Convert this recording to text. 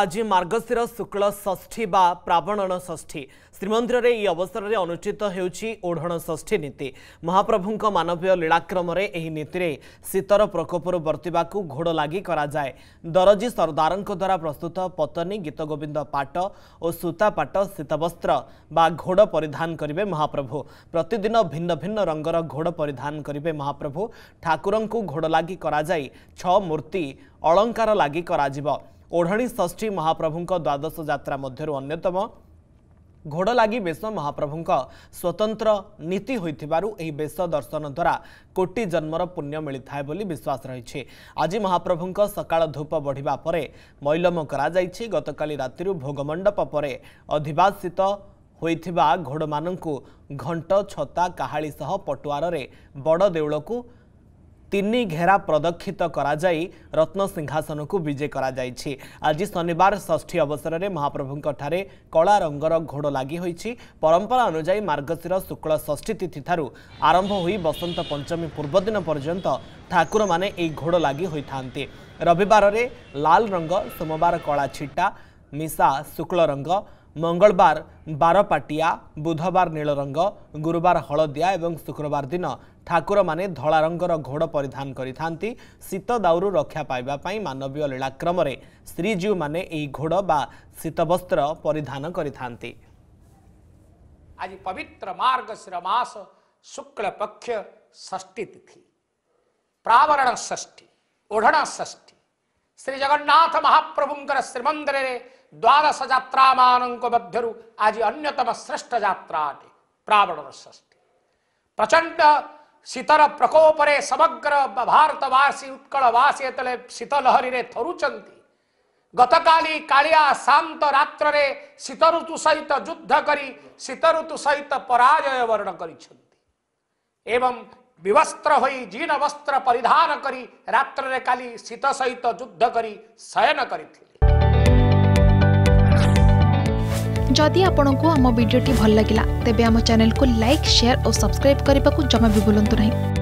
ଆଜି ମାର୍ଗଶୀର ଶୁକ୍ଳ ଷଷ୍ଠୀ ବା ପ୍ରାବଣନ ଷଷ୍ଠୀ ଶ୍ରୀମନ୍ଦିରରେ ଏହି ଅବସରରେ ଅନୁଷ୍ଠିତ ହେଉଛି ଓଢ଼ଣ ଷଷ୍ଠୀ ନୀତି ମହାପ୍ରଭୁଙ୍କ ମାନବୀୟ ଲୀଳାକ୍ରମରେ ଏହି ନୀତିରେ ଶୀତର ପ୍ରକୋପରୁ ବର୍ତ୍ତିବାକୁ ଘୋଡ଼ ଲାଗି କରାଯାଏ ଦରଜୀ ସର୍ଦ୍ଦାରଙ୍କ ଦ୍ୱାରା ପ୍ରସ୍ତୁତ ପତନୀ ଗୀତଗୋବିନ୍ଦ ପାଟ ଓ ସୂତାପାଟ ଶୀତବସ୍ତ୍ର ବା ଘୋଡ଼ ପରିଧାନ କରିବେ ମହାପ୍ରଭୁ ପ୍ରତିଦିନ ଭିନ୍ନ ଭିନ୍ନ ରଙ୍ଗର ଘୋଡ଼ ପରିଧାନ କରିବେ ମହାପ୍ରଭୁ ଠାକୁରଙ୍କୁ ଘୋଡ଼ ଲାଗି କରାଯାଇ ଛଅ ମୂର୍ତ୍ତି ଅଳଙ୍କାର ଲାଗି କରାଯିବ ଓଢ଼ଣୀ ଷଷ୍ଠୀ ମହାପ୍ରଭୁଙ୍କ ଦ୍ୱାଦଶ ଯାତ୍ରା ମଧ୍ୟରୁ ଅନ୍ୟତମ ଘୋଡ଼ଲାଗି ବେଶ ମହାପ୍ରଭୁଙ୍କ ସ୍ୱତନ୍ତ୍ର ନୀତି ହୋଇଥିବାରୁ ଏହି ବେଶ ଦର୍ଶନ ଦ୍ୱାରା କୋଟି ଜନ୍ମର ପୁଣ୍ୟ ମିଳିଥାଏ ବୋଲି ବିଶ୍ୱାସ ରହିଛି ଆଜି ମହାପ୍ରଭୁଙ୍କ ସକାଳ ଧୂପ ବଢ଼ିବା ପରେ ମୈଲମ କରାଯାଇଛି ଗତକାଲି ରାତିରୁ ଭୋଗମଣ୍ଡପ ପରେ ଅଧିବାସିତ ହୋଇଥିବା ଘୋଡ଼ମାନଙ୍କୁ ଘଣ୍ଟ ଛତା କାହାଳି ସହ ପଟୁଆରରେ ବଡ଼ ଦେଉଳକୁ ତିନି ଘେରା ପ୍ରଦକ୍ଷିତ କରାଯାଇ ରତ୍ନ ସିଂହାସନକୁ ବିଜେ କରାଯାଇଛି ଆଜି ଶନିବାର ଷଷ୍ଠୀ ଅବସରରେ ମହାପ୍ରଭୁଙ୍କଠାରେ କଳା ରଙ୍ଗର ଘୋଡ଼ ଲାଗି ହୋଇଛି ପରମ୍ପରା ଅନୁଯାୟୀ ମାର୍ଗଶୀର ଶୁକ୍ଳ ଷଷ୍ଠୀ ତିଥିଠାରୁ ଆରମ୍ଭ ହୋଇ ବସନ୍ତ ପଞ୍ଚମୀ ପୂର୍ବଦିନ ପର୍ଯ୍ୟନ୍ତ ଠାକୁରମାନେ ଏହି ଘୋଡ଼ ଲାଗି ହୋଇଥାନ୍ତି ରବିବାରରେ ଲାଲ ରଙ୍ଗ ସୋମବାର କଳା ଛିଟା ମିଶା ଶୁକ୍ଳ ରଙ୍ଗ ମଙ୍ଗଳବାର ବାରପାଟିଆ ବୁଧବାର ନୀଳରଙ୍ଗ ଗୁରୁବାର ହଳଦିଆ ଏବଂ ଶୁକ୍ରବାର ଦିନ ଠାକୁରମାନେ ଧଳାରଙ୍ଗର ଘୋଡ଼ ପରିଧାନ କରିଥାନ୍ତି ଶୀତ ଦାଉରୁ ରକ୍ଷା ପାଇବା ପାଇଁ ମାନବୀୟ ଲୀଳାକ୍ରମରେ ଶ୍ରୀଜୀଉମାନେ ଏହି ଘୋଡ଼ ବା ଶୀତବସ୍ତ୍ର ପରିଧାନ କରିଥାନ୍ତି ଆଜି ପବିତ୍ର ମାର୍ଗଶିର ମାସ ଶୁକ୍ଳପକ୍ଷ ଷଷ୍ଠୀ ତିଥି ପ୍ରାବରଣ ଷଷ୍ଠୀ ଓଢ଼ଣ ଷଷ୍ଠୀ श्री जगन्नाथ महाप्रभुंकर श्रीमंदिर द्वादश जात्रा मानक मध्य आज अन्यतम श्रेष्ठ जात्रा अटे प्रावण षष्ठी प्रचंड शीतर प्रकोपरे समग्र भारतवासी उत्कलवासी तले शीतलहरी गत काली कालिया शांत रात्र शीत ऋतु सहित युद्ध करी शीत ऋतु सहित पराजय वर्ण करिछंती ଏବଂ ବିବସ୍ତ୍ର ହୋଇ ଜୀର୍ଣ୍ଣ ବସ୍ତ୍ର ପରିଧାନ କରି ରାତ୍ରରେ କାଲି ଶୀତ ସହିତ ଯୁଦ୍ଧ କରି ଶୟନ କରିଥିଲେ ଯଦି ଆପଣଙ୍କୁ ଆମ ଭିଡ଼ିଓଟି ଭଲ ଲାଗିଲା ତେବେ ଆମ ଚ୍ୟାନେଲକୁ ଲାଇକ୍ ସେୟାର ଓ ସବସ୍କ୍ରାଇବ୍ କରିବାକୁ ଜମା ବି ଭୁଲନ୍ତୁ ନାହିଁ